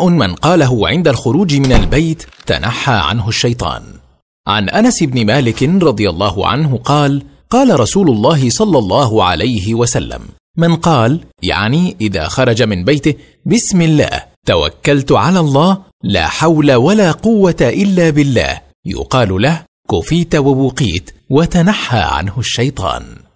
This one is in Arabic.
شاء من قاله عند الخروج من البيت تنحى عنه الشيطان عن انس بن مالك رضي الله عنه قال قال رسول الله صلى الله عليه وسلم من قال يعني اذا خرج من بيته بسم الله توكلت على الله لا حول ولا قوه الا بالله يقال له كفيت ووقيت وتنحى عنه الشيطان